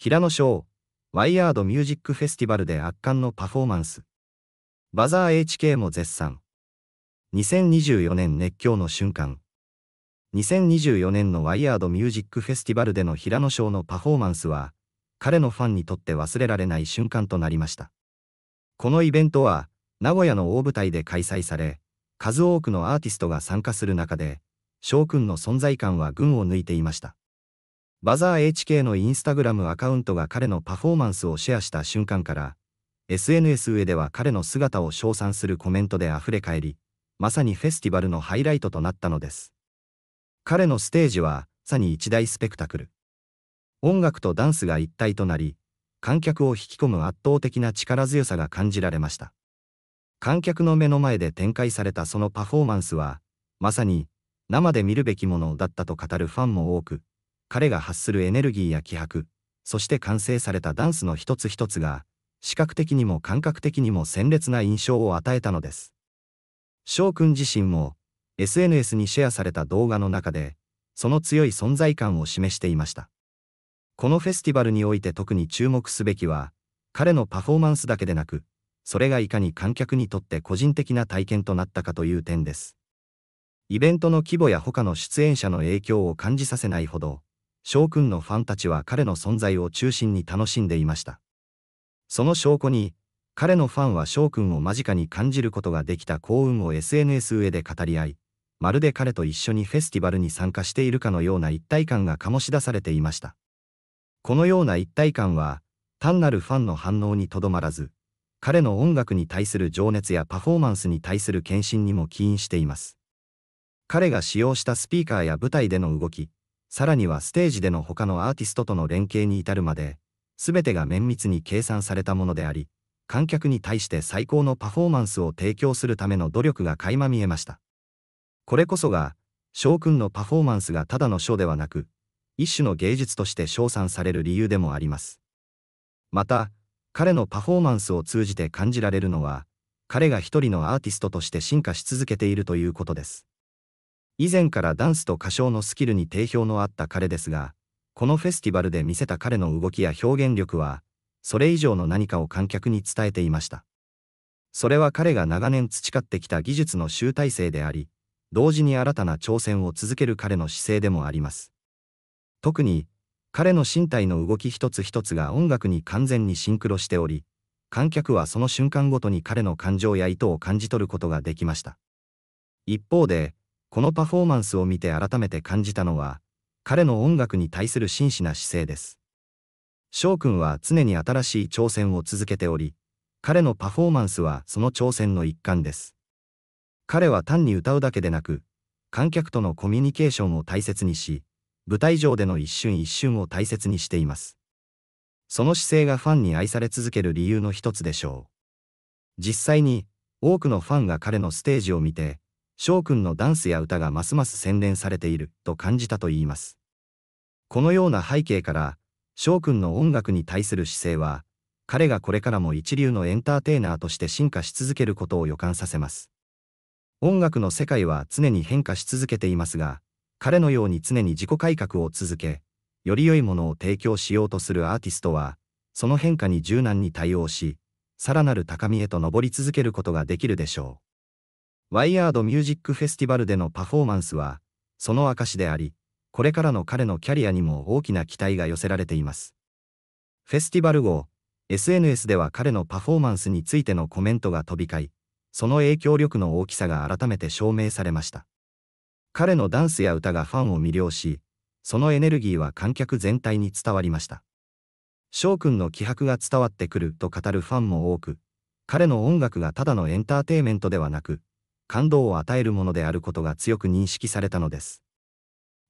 平野翔、ワイヤードミュージックフェスティバルで圧巻のパフォーマンス。バザー HK も絶賛。2024年熱狂の瞬間。2024年のワイヤードミュージックフェスティバルでの平野翔のパフォーマンスは、彼のファンにとって忘れられない瞬間となりました。このイベントは、名古屋の大舞台で開催され、数多くのアーティストが参加する中で、翔くんの存在感は群を抜いていました。バザー HK のインスタグラムアカウントが彼のパフォーマンスをシェアした瞬間から、SNS 上では彼の姿を称賛するコメントで溢れ返り、まさにフェスティバルのハイライトとなったのです。彼のステージは、さに一大スペクタクル。音楽とダンスが一体となり、観客を引き込む圧倒的な力強さが感じられました。観客の目の前で展開されたそのパフォーマンスは、まさに、生で見るべきものだったと語るファンも多く、彼が発するエネルギーや気迫、そして完成されたダンスの一つ一つが、視覚的にも感覚的にも鮮烈な印象を与えたのです。翔くん自身も、SNS にシェアされた動画の中で、その強い存在感を示していました。このフェスティバルにおいて特に注目すべきは、彼のパフォーマンスだけでなく、それがいかに観客にとって個人的な体験となったかという点です。イベントの規模や他の出演者の影響を感じさせないほど、翔くんのファンたちは彼の存在を中心に楽しんでいました。その証拠に、彼のファンは翔くんを間近に感じることができた幸運を SNS 上で語り合い、まるで彼と一緒にフェスティバルに参加しているかのような一体感が醸し出されていました。このような一体感は、単なるファンの反応にとどまらず、彼の音楽に対する情熱やパフォーマンスに対する献身にも起因しています。彼が使用したスピーカーや舞台での動き、さらにはステージでの他のアーティストとの連携に至るまで、全てが綿密に計算されたものであり、観客に対して最高のパフォーマンスを提供するための努力が垣間見えました。これこそが、翔くんのパフォーマンスがただの書ではなく、一種の芸術として称賛される理由でもあります。また、彼のパフォーマンスを通じて感じられるのは、彼が一人のアーティストとして進化し続けているということです。以前からダンスと歌唱のスキルに定評のあった彼ですが、このフェスティバルで見せた彼の動きや表現力は、それ以上の何かを観客に伝えていました。それは彼が長年培ってきた技術の集大成であり、同時に新たな挑戦を続ける彼の姿勢でもあります。特に、彼の身体の動き一つ一つが音楽に完全にシンクロしており、観客はその瞬間ごとに彼の感情や意図を感じ取ることができました。一方で、このパフォーマンスを見て改めて感じたのは、彼の音楽に対する真摯な姿勢です。翔くんは常に新しい挑戦を続けており、彼のパフォーマンスはその挑戦の一環です。彼は単に歌うだけでなく、観客とのコミュニケーションを大切にし、舞台上での一瞬一瞬を大切にしています。その姿勢がファンに愛され続ける理由の一つでしょう。実際に、多くのファンが彼のステージを見て、翔くんのダンスや歌がますます洗練されていると感じたといいます。このような背景から、翔くんの音楽に対する姿勢は、彼がこれからも一流のエンターテイナーとして進化し続けることを予感させます。音楽の世界は常に変化し続けていますが、彼のように常に自己改革を続け、より良いものを提供しようとするアーティストは、その変化に柔軟に対応し、さらなる高みへと上り続けることができるでしょう。ワイヤードミュージックフェスティバルでのパフォーマンスは、その証であり、これからの彼のキャリアにも大きな期待が寄せられています。フェスティバル後、SNS では彼のパフォーマンスについてのコメントが飛び交い、その影響力の大きさが改めて証明されました。彼のダンスや歌がファンを魅了し、そのエネルギーは観客全体に伝わりました。翔くんの気迫が伝わってくると語るファンも多く、彼の音楽がただのエンターテイメントではなく、感動を与えるものであることが強く認識されたのです。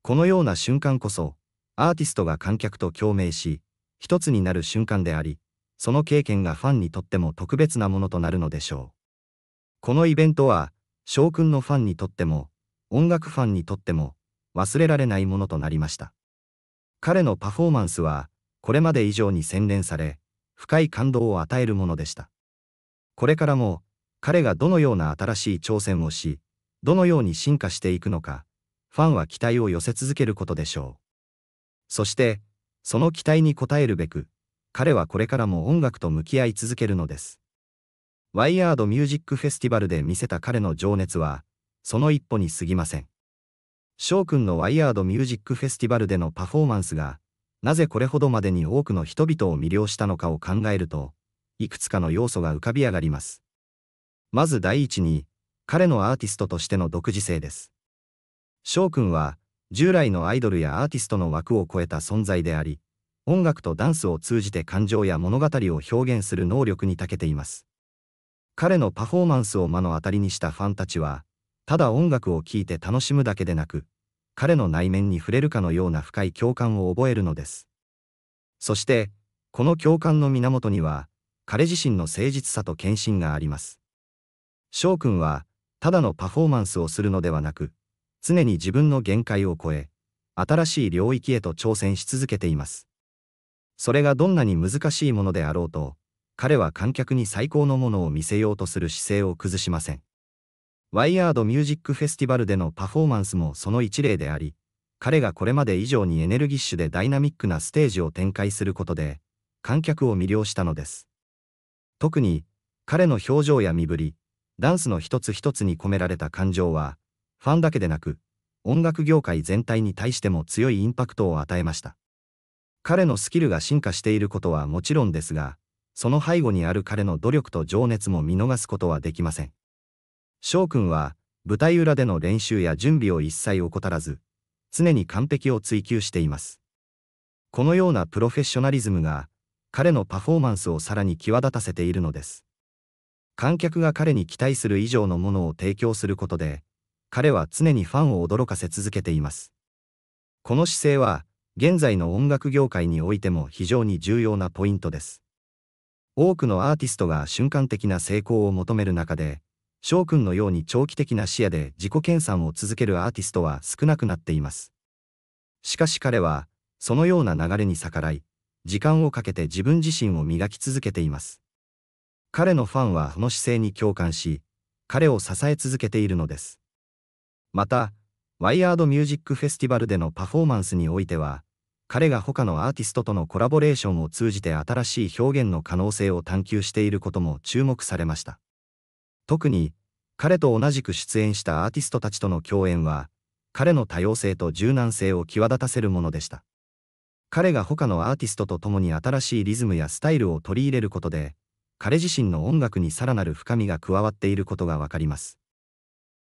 このような瞬間こそ、アーティストが観客と共鳴し、一つになる瞬間であり、その経験がファンにとっても特別なものとなるのでしょう。このイベントは、翔くんのファンにとっても、音楽ファンにとっても、忘れられないものとなりました。彼のパフォーマンスは、これまで以上に洗練され、深い感動を与えるものでした。これからも、彼がどのような新しい挑戦をし、どのように進化していくのか、ファンは期待を寄せ続けることでしょう。そして、その期待に応えるべく、彼はこれからも音楽と向き合い続けるのです。ワイヤードミュージックフェスティバルで見せた彼の情熱は、その一歩に過ぎません。翔くんのワイヤードミュージックフェスティバルでのパフォーマンスが、なぜこれほどまでに多くの人々を魅了したのかを考えると、いくつかの要素が浮かび上がります。まず第一に、彼のアーティストとしての独自性です。翔くんは、従来のアイドルやアーティストの枠を超えた存在であり、音楽とダンスを通じて感情や物語を表現する能力に長けています。彼のパフォーマンスを目の当たりにしたファンたちは、ただ音楽を聴いて楽しむだけでなく、彼の内面に触れるかのような深い共感を覚えるのです。そして、この共感の源には、彼自身の誠実さと献身があります。翔くんは、ただのパフォーマンスをするのではなく、常に自分の限界を超え、新しい領域へと挑戦し続けています。それがどんなに難しいものであろうと、彼は観客に最高のものを見せようとする姿勢を崩しません。ワイヤードミュージックフェスティバルでのパフォーマンスもその一例であり、彼がこれまで以上にエネルギッシュでダイナミックなステージを展開することで、観客を魅了したのです。特に、彼の表情や身振り、ダンスの一つ一つに込められた感情は、ファンだけでなく、音楽業界全体に対しても強いインパクトを与えました。彼のスキルが進化していることはもちろんですが、その背後にある彼の努力と情熱も見逃すことはできません。翔くんは、舞台裏での練習や準備を一切怠らず、常に完璧を追求しています。このようなプロフェッショナリズムが、彼のパフォーマンスをさらに際立たせているのです。観客が彼に期待する以上のものを提供することで、彼は常にファンを驚かせ続けています。この姿勢は、現在の音楽業界においても非常に重要なポイントです。多くのアーティストが瞬間的な成功を求める中で、翔くんのように長期的な視野で自己研鑽を続けるアーティストは少なくなっています。しかし彼は、そのような流れに逆らい、時間をかけて自分自身を磨き続けています。彼のファンはこの姿勢に共感し、彼を支え続けているのです。また、ワイヤードミュージックフェスティバルでのパフォーマンスにおいては、彼が他のアーティストとのコラボレーションを通じて新しい表現の可能性を探求していることも注目されました。特に、彼と同じく出演したアーティストたちとの共演は、彼の多様性と柔軟性を際立たせるものでした。彼が他のアーティストと共に新しいリズムやスタイルを取り入れることで、彼自身の音楽にさらなる深みが加わっていることがわかります。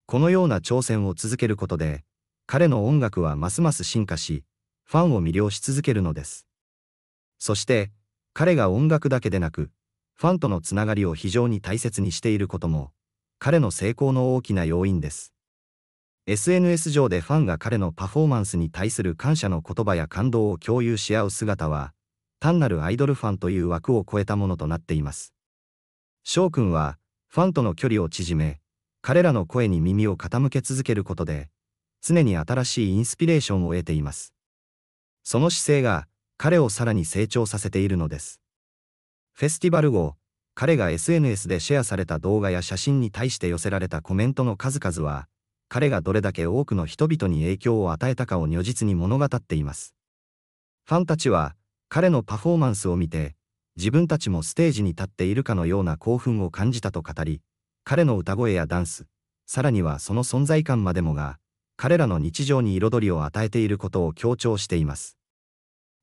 このような挑戦を続けることで、彼の音楽はますます進化し、ファンを魅了し続けるのです。そして、彼が音楽だけでなく、ファンとのつながりを非常に大切にしていることも、彼の成功の大きな要因です。SNS 上でファンが彼のパフォーマンスに対する感謝の言葉や感動を共有し合う姿は、単なるアイドルファンという枠を超えたものとなっています。翔くんは、ファンとの距離を縮め、彼らの声に耳を傾け続けることで、常に新しいインスピレーションを得ています。その姿勢が、彼をさらに成長させているのです。フェスティバル後、彼が SNS でシェアされた動画や写真に対して寄せられたコメントの数々は、彼がどれだけ多くの人々に影響を与えたかを如実に物語っています。ファンたちは、彼のパフォーマンスを見て、自分たちもステージに立っているかのような興奮を感じたと語り、彼の歌声やダンス、さらにはその存在感までもが、彼らの日常に彩りを与えていることを強調しています。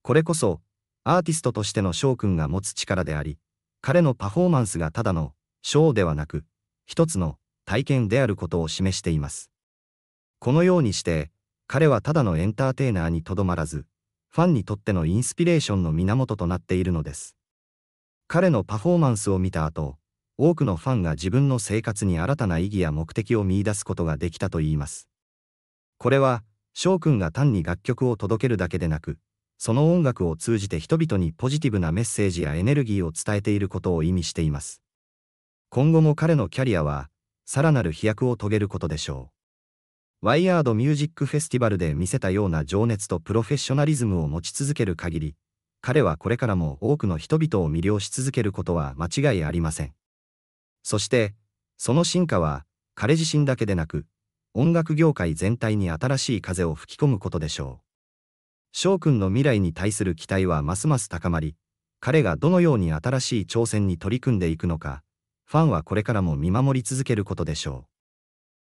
これこそ、アーティストとしての翔くんが持つ力であり、彼のパフォーマンスがただの、ショーではなく、一つの体験であることを示しています。このようにして、彼はただのエンターテイナーにとどまらず、ファンにとってのインスピレーションの源となっているのです。彼のパフォーマンスを見た後、多くのファンが自分の生活に新たな意義や目的を見出すことができたといいます。これは、翔くんが単に楽曲を届けるだけでなく、その音楽を通じて人々にポジティブなメッセージやエネルギーを伝えていることを意味しています。今後も彼のキャリアは、さらなる飛躍を遂げることでしょう。ワイヤードミュージックフェスティバルで見せたような情熱とプロフェッショナリズムを持ち続ける限り、彼はこれからも多くの人々を魅了し続けることは間違いありません。そして、その進化は、彼自身だけでなく、音楽業界全体に新しい風を吹き込むことでしょう。翔くんの未来に対する期待はますます高まり、彼がどのように新しい挑戦に取り組んでいくのか、ファンはこれからも見守り続けることでしょう。